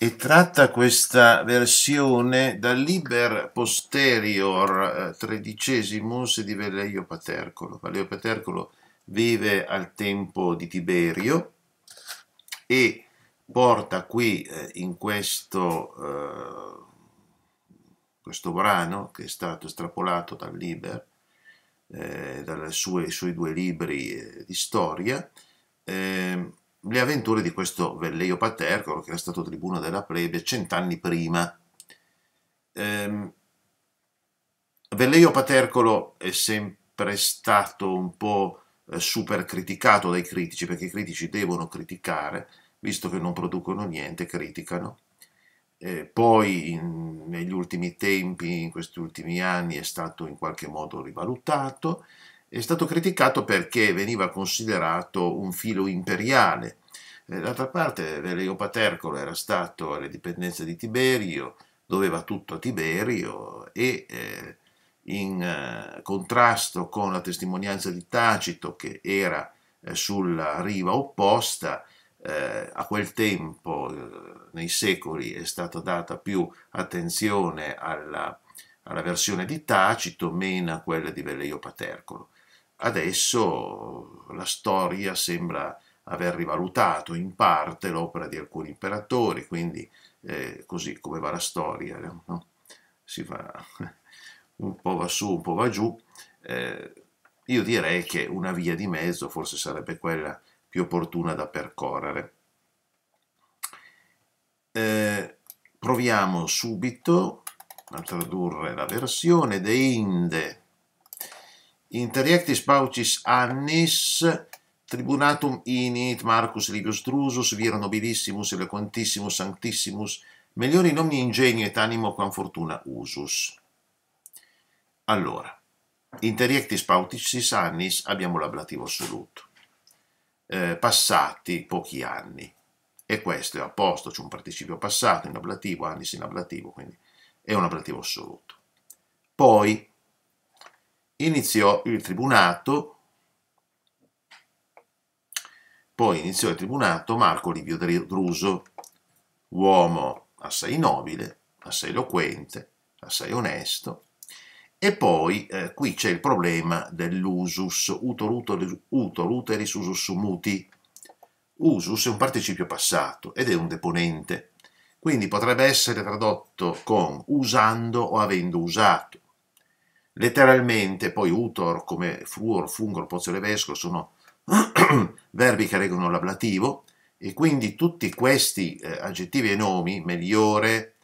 e tratta questa versione dal Liber posterior XIII di Velleio Patercolo. Velleio Patercolo vive al tempo di Tiberio e porta qui eh, in questo, eh, questo, brano che è stato estrapolato dal Liber, eh, dai suoi due libri di storia, ehm, le avventure di questo Velleio Patercolo che era stato tribuno della plebe cent'anni prima. Ehm, Velleio Patercolo è sempre stato un po' eh, super criticato dai critici perché i critici devono criticare visto che non producono niente, criticano. Eh, poi in, negli ultimi tempi, in questi ultimi anni, è stato in qualche modo rivalutato è stato criticato perché veniva considerato un filo imperiale. Eh, d'altra parte Veleo Patercolo era stato alle dipendenze di Tiberio, doveva tutto a Tiberio e eh, in eh, contrasto con la testimonianza di Tacito che era eh, sulla riva opposta, eh, a quel tempo eh, nei secoli è stata data più attenzione alla, alla versione di Tacito, meno a quella di Veleo Patercolo. Adesso la storia sembra aver rivalutato in parte l'opera di alcuni imperatori, quindi eh, così come va la storia, no? si va, un po' va su, un po' va giù. Eh, io direi che una via di mezzo forse sarebbe quella più opportuna da percorrere. Eh, proviamo subito a tradurre la versione de Inde Interjectis paucis annis tribunatum init Marcus Livius Drusus viro nobilissimus elequantissimus, sanctissimus migliori in omni ingegno et animo quam fortuna usus. Allora, interjectis paucis annis abbiamo l'ablativo assoluto. Eh, passati pochi anni. E questo è apposto, c'è un participio passato in ablativo, annis in ablativo, quindi è un ablativo assoluto. Poi, iniziò il tribunato, poi iniziò il tribunato Marco Livio Druso, uomo assai nobile, assai eloquente, assai onesto, e poi eh, qui c'è il problema dell'usus, utor uteris, utor usus muti. Usus è un participio passato ed è un deponente, quindi potrebbe essere tradotto con usando o avendo usato. Letteralmente, poi utor come fluor, fungor, pozzo levesco sono verbi che reggono l'ablativo e quindi tutti questi eh, aggettivi e nomi, migliore,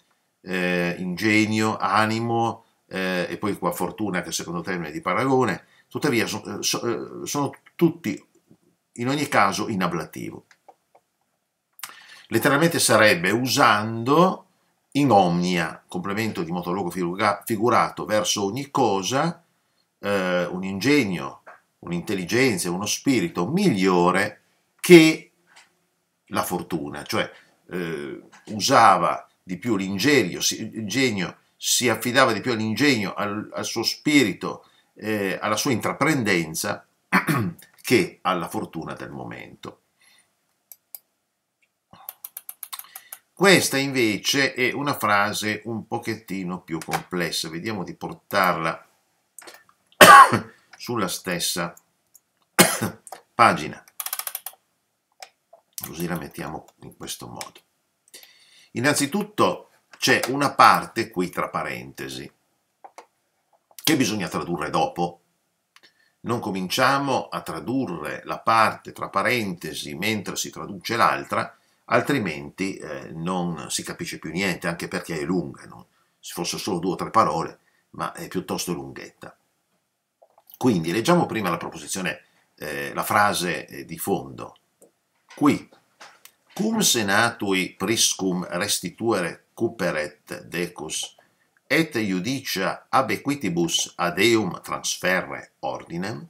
eh, ingenio, animo eh, e poi qua fortuna che secondo termine di paragone, tuttavia so, eh, so, eh, sono tutti in ogni caso in ablativo. Letteralmente sarebbe usando in omnia, complemento di monologo figura, figurato verso ogni cosa, eh, un ingegno, un'intelligenza, uno spirito migliore che la fortuna, cioè eh, usava di più l'ingegno, si, si, affidava di più all'ingegno, al, al suo spirito, eh, alla sua intraprendenza che alla fortuna del momento. Questa invece è una frase un pochettino più complessa, vediamo di portarla sulla stessa pagina, così la mettiamo in questo modo. Innanzitutto c'è una parte qui tra parentesi che bisogna tradurre dopo. Non cominciamo a tradurre la parte tra parentesi mentre si traduce l'altra, altrimenti eh, non si capisce più niente, anche perché è lunga, non? se fosse solo due o tre parole, ma è piuttosto lunghetta. Quindi leggiamo prima la proposizione, eh, la frase eh, di fondo. Qui, cum senatui priscum restituere cuperet decus, et iudicia abequitibus adeum transferre ordinem,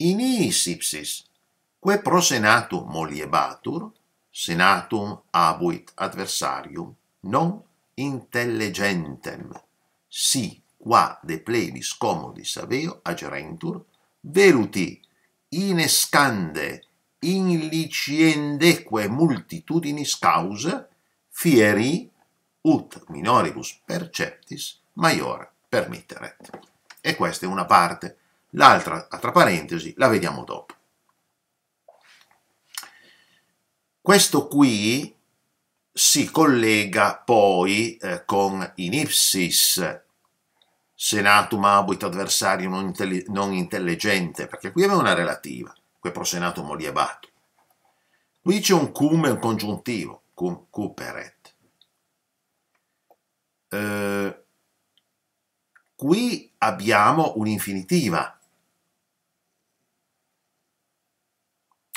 in ipsis, que prosenatum moliebatur, senatum abuit adversarium non intelligentem, si qua de plebis comodis aveo agerentur, veruti inescande inliciendeque multitudinis cause, fieri ut minoribus perceptis maior permitteret. E questa è una parte, l'altra, tra parentesi, la vediamo dopo. Questo qui si collega poi eh, con in ipsis senatum abuit adversario non, intelli non, intelligente, perché qui aveva una relativa, que pro senatum oliebato. Qui c'è un cum e un congiuntivo, cum, cuperet. Eh, qui abbiamo un'infinitiva.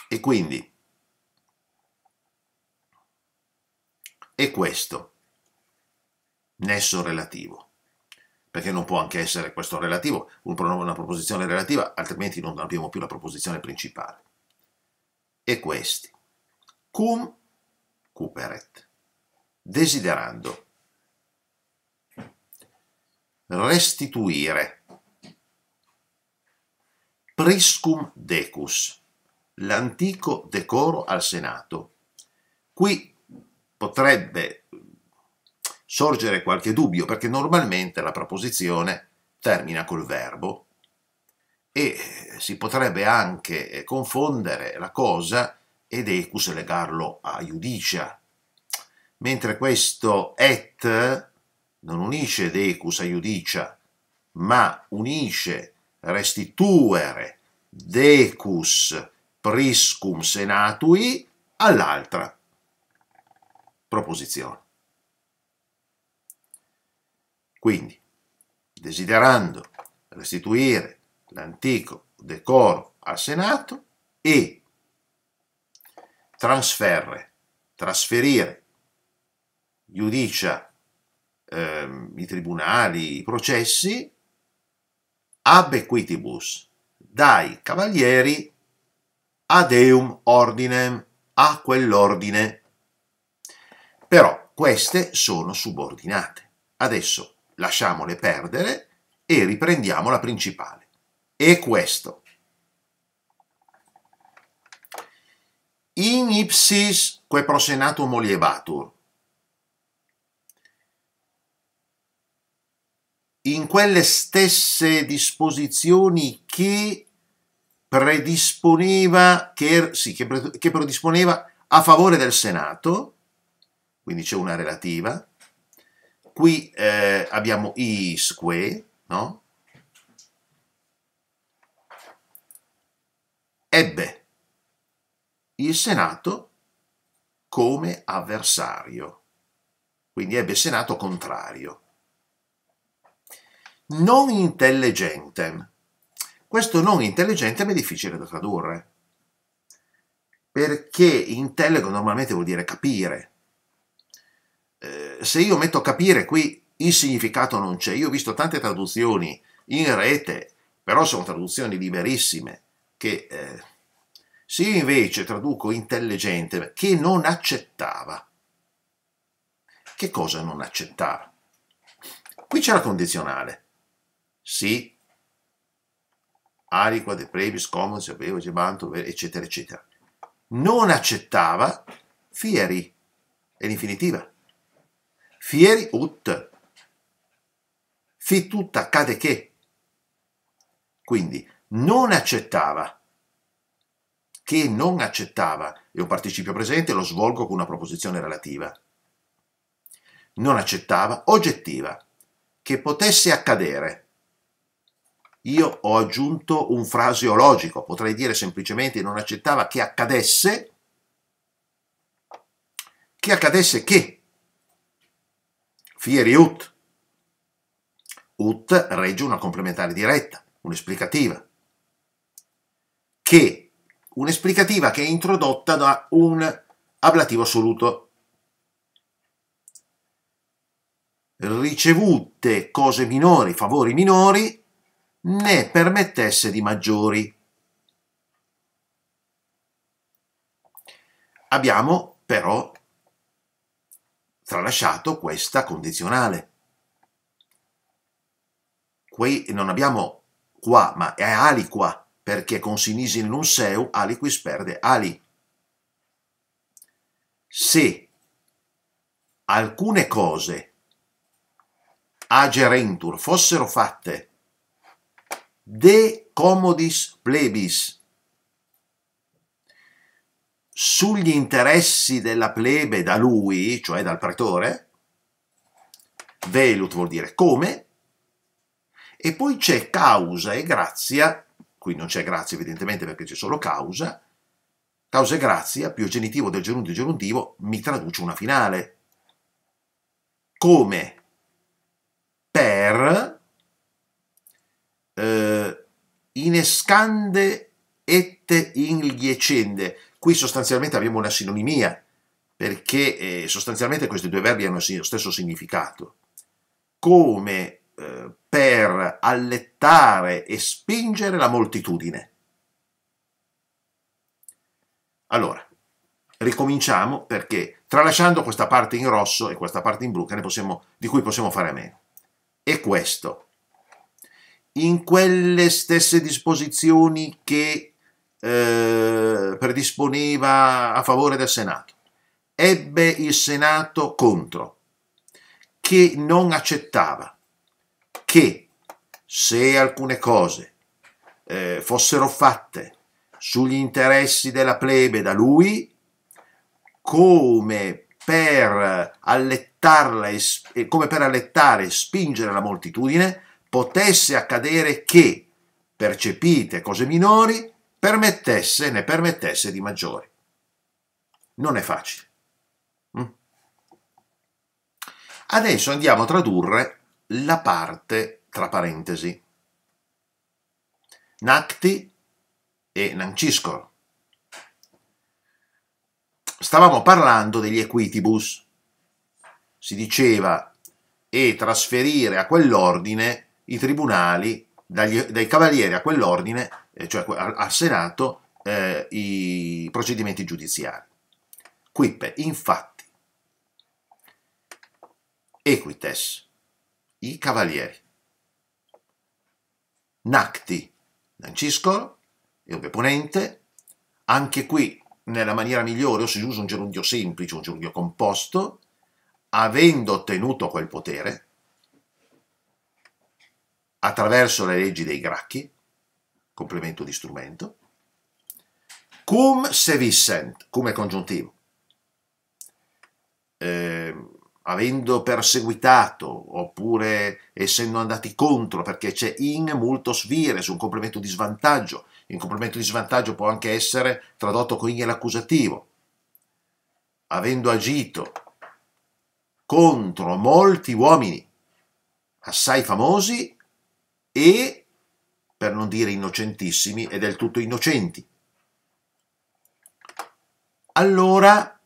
E quindi e questo, nesso relativo, perché non può anche essere questo relativo, un pronome, una proposizione relativa, altrimenti non abbiamo più la proposizione principale. E questi, cum cuperet, desiderando, restituire, priscum decus, l'antico decoro al Senato, qui potrebbe sorgere qualche dubbio perché normalmente la proposizione termina col verbo e si potrebbe anche confondere la cosa ed ecus legarlo a iudicia, mentre questo et non unisce decus ecus a iudicia, ma unisce restituere decus priscum senatui all'altra proposizione. Quindi, desiderando restituire l'antico decoro al Senato e trasferre, trasferire giudicia, eh, i tribunali, i processi ab equitibus dai cavalieri ad eum ordinem a quell'ordine però queste sono subordinate. Adesso lasciamole perdere e riprendiamo la principale. E questo. In ipsis que prosenatum molievatur. In quelle stesse disposizioni che predisponeva, che, er, sì, che predisponeva a favore del Senato, quindi c'è una relativa. Qui eh, abbiamo i square, no? Ebbe il Senato come avversario, quindi ebbe il Senato contrario. Non intelligente. Questo non intelligente è difficile da tradurre, perché intelligo normalmente vuol dire capire, eh, se io metto a capire qui il significato non c'è, io ho visto tante traduzioni in rete, però sono traduzioni liberissime, che eh, se io invece traduco intelligente, che non accettava, che cosa non accettava? Qui c'è la condizionale, sì, aliqua, de previs, common, sapevo, gebanto, eccetera, eccetera. Non accettava fieri, è l'infinitiva Fieri ut. Fi tutta accade che. Quindi non accettava. Che non accettava è un participio presente, lo svolgo con una proposizione relativa. Non accettava, oggettiva, che potesse accadere. Io ho aggiunto un fraseologico, potrei dire semplicemente non accettava che accadesse, che accadesse che fieri ut. Ut regge una complementare diretta, un'esplicativa, che un'esplicativa che è introdotta da un ablativo assoluto. Ricevute cose minori, favori minori, ne permettesse di maggiori. Abbiamo però tralasciato questa condizionale. Qui non abbiamo qua, ma è aliqua, perché con sinisi in un seu, aliquis perde ali. Se alcune cose a gerentur fossero fatte de comodis plebis sugli interessi della plebe da lui, cioè dal pretore, velut vuol dire come, e poi c'è causa e grazia, qui non c'è grazia evidentemente perché c'è solo causa, causa e grazia più genitivo del gerundio gerundivo mi traduce una finale. Come per eh, inescande et in liecende. Qui sostanzialmente abbiamo una sinonimia, perché eh, sostanzialmente questi due verbi hanno lo stesso significato. Come eh, per allettare e spingere la moltitudine. Allora, ricominciamo perché tralasciando questa parte in rosso e questa parte in blu possiamo, di cui possiamo fare a meno. E questo, in quelle stesse disposizioni che eh, predisponeva a favore del Senato. Ebbe il Senato contro, che non accettava che se alcune cose eh, fossero fatte sugli interessi della plebe da lui, come per allettarla e, come per allettare e spingere la moltitudine, potesse accadere che, percepite cose minori, permettesse, ne permettesse di maggiori. Non è facile. Mm. Adesso andiamo a tradurre la parte tra parentesi. Nacti e Nanciscor. Stavamo parlando degli equitibus. Si diceva e trasferire a quell'ordine i tribunali, dagli, dai cavalieri a quell'ordine, eh, cioè al Senato, eh, i procedimenti giudiziari. Quippe, infatti, equites, i cavalieri, nacti, nanciscolo, e un ponente, anche qui nella maniera migliore o si usa un gerundio semplice, un gerundio composto, avendo ottenuto quel potere, attraverso le leggi dei gracchi, complemento di strumento, cum se vissent, come congiuntivo. Eh, avendo perseguitato oppure essendo andati contro, perché c'è in multos vires, un complemento di svantaggio. in complemento di svantaggio può anche essere tradotto con in l'accusativo. Avendo agito contro molti uomini assai famosi e per non dire innocentissimi e del tutto innocenti. Allora,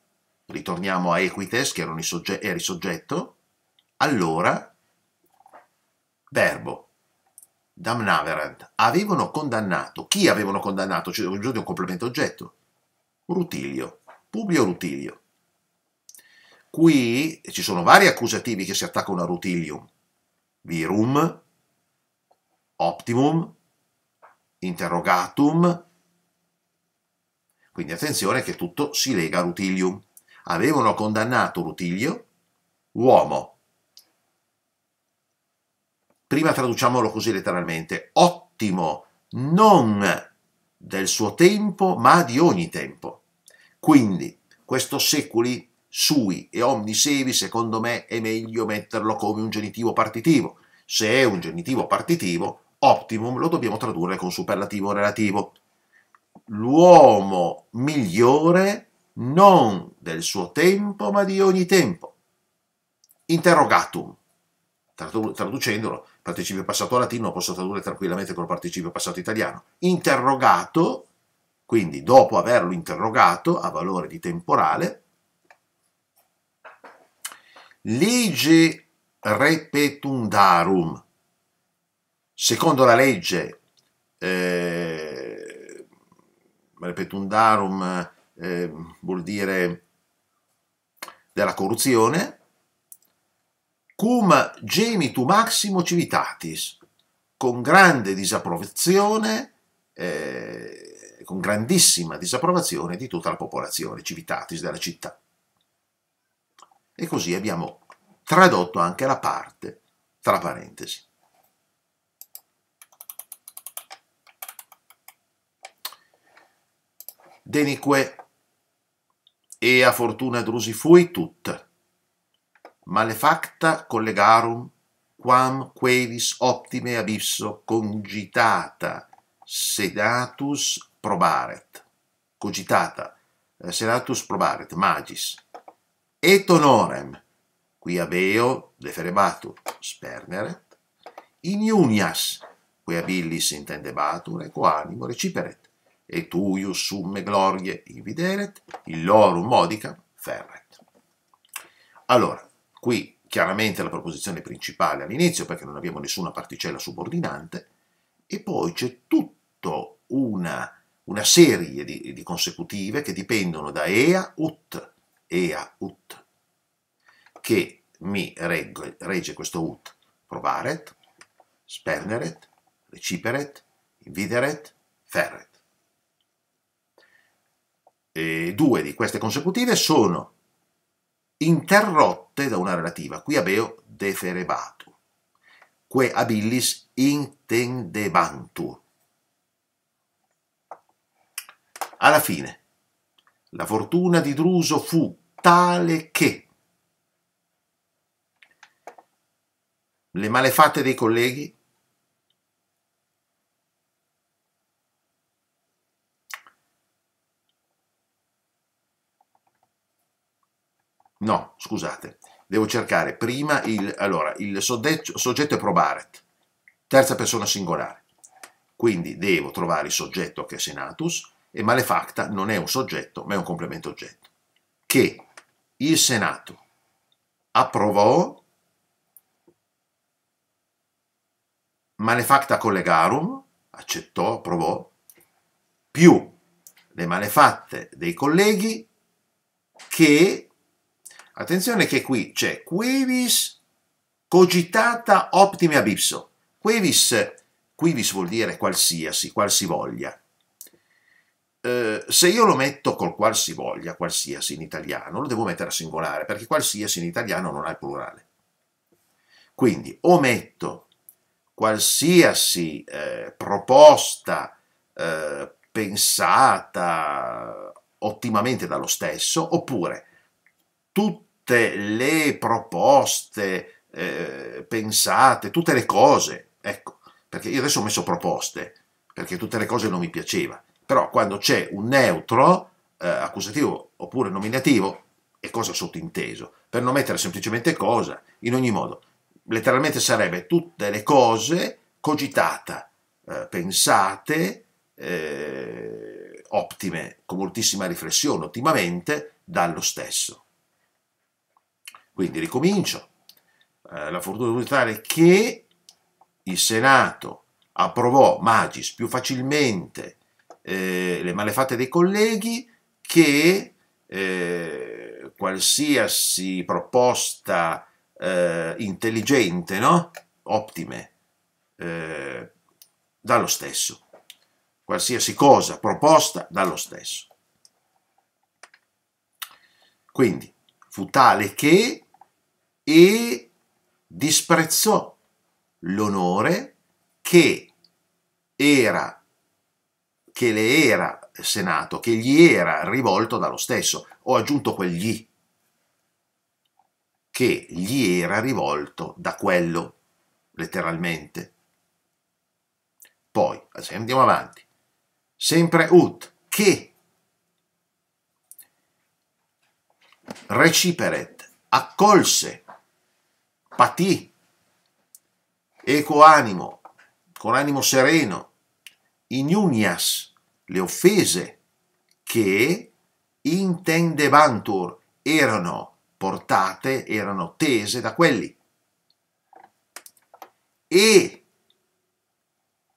ritorniamo a Equites, che era, sogge era il soggetto, allora, verbo, damnaverant, avevano condannato, chi avevano condannato? Cioè, un un complemento oggetto, Rutilio, Publio Rutilio. Qui ci sono vari accusativi che si attaccano a Rutilium, virum, optimum, interrogatum, quindi attenzione che tutto si lega a Rutilium. Avevano condannato Rutilio, uomo. Prima traduciamolo così letteralmente, ottimo, non del suo tempo, ma di ogni tempo. Quindi, questo secoli sui e omnisevi, secondo me, è meglio metterlo come un genitivo partitivo. Se è un genitivo partitivo, optimum lo dobbiamo tradurre con superlativo relativo. L'uomo migliore non del suo tempo, ma di ogni tempo. Interrogatum. Traducendolo, participio passato latino lo posso tradurre tranquillamente col participio passato italiano. Interrogato, quindi dopo averlo interrogato a valore di temporale, lige repetundarum secondo la legge eh, repetundarum eh, vuol dire della corruzione, cum gemitu maximo civitatis, con grande disapprovazione, eh, con grandissima disapprovazione di tutta la popolazione civitatis della città. E così abbiamo tradotto anche la parte tra parentesi. Denique e a fortuna drusi fui tut. Malefacta collegarum quam quelis optime abisso cogitata senatus probaret. Cogitata eh, senatus probaret, magis. Et honorem, qui abeo deferebatu sperneret, in unias, qui abilis intendebatur, animo reciperet e tuius summe glorie invideret, illorum modica ferret. Allora, qui chiaramente la proposizione principale all'inizio, perché non abbiamo nessuna particella subordinante, e poi c'è tutta una, una serie di, di, consecutive che dipendono da ea ut, ea ut, che mi regge, regge questo ut, provaret, sperneret, reciperet, invideret, ferret eh, due di queste consecutive sono interrotte da una relativa, qui abeo deferebatu, que abilis intendebantur. Alla fine, la fortuna di Druso fu tale che le malefatte dei colleghi No, scusate, devo cercare prima il, allora, il soggetto, soggetto è probaret, terza persona singolare. Quindi devo trovare il soggetto che è senatus e malefacta non è un soggetto ma è un complemento oggetto. Che il senato approvò malefacta collegarum, accettò, approvò, più le malefatte dei colleghi che Attenzione che qui c'è quivis cogitata optime ab ipso. Quevis, quevis vuol dire qualsiasi, qualsivoglia. Eh, se io lo metto col qualsivoglia, qualsiasi in italiano, lo devo mettere a singolare, perché qualsiasi in italiano non ha il plurale. Quindi o metto qualsiasi eh, proposta eh, pensata ottimamente dallo stesso, oppure tutto tutte le proposte eh, pensate, tutte le cose, ecco, perché io adesso ho messo proposte, perché tutte le cose non mi piaceva, però quando c'è un neutro, eh, accusativo oppure nominativo, è cosa sottinteso, per non mettere semplicemente cosa, in ogni modo, letteralmente sarebbe tutte le cose cogitate, eh, pensate, eh, ottime, con moltissima riflessione, ottimamente, dallo stesso. Quindi ricomincio. Eh, la fortuna utilitaria che il Senato approvò Magis più facilmente eh, le malefatte dei colleghi che eh, qualsiasi proposta eh, intelligente, no? ottime, eh, dallo stesso. Qualsiasi cosa proposta dallo stesso. Quindi fu tale che e disprezzò l'onore che era che le era senato, che gli era rivolto dallo stesso. Ho aggiunto quegli che gli era rivolto da quello, letteralmente. Poi, andiamo avanti. Sempre ut, che reciperet, accolse patì, eco animo, con animo sereno, ignunias le offese che intendebantur erano portate, erano tese da quelli. E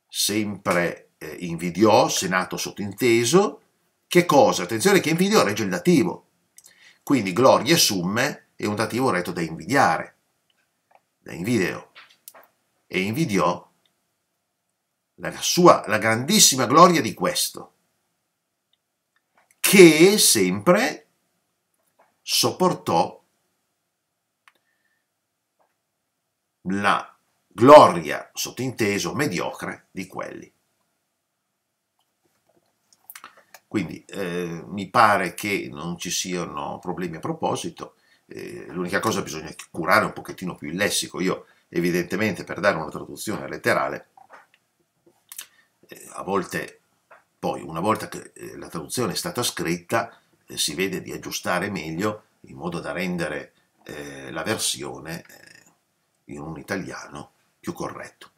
sempre eh, invidiò, senato sottinteso, che cosa? Attenzione che invidiò regge il dativo, quindi gloria summe è un dativo retto da invidiare la invidiò e invidiò la sua la grandissima gloria di questo che sempre sopportò la gloria, sottinteso, mediocre di quelli. Quindi eh, mi pare che non ci siano problemi a proposito eh, l'unica cosa bisogna curare un pochettino più il lessico. Io evidentemente per dare una traduzione letterale, eh, a volte poi una volta che eh, la traduzione è stata scritta eh, si vede di aggiustare meglio in modo da rendere eh, la versione in un italiano più corretto.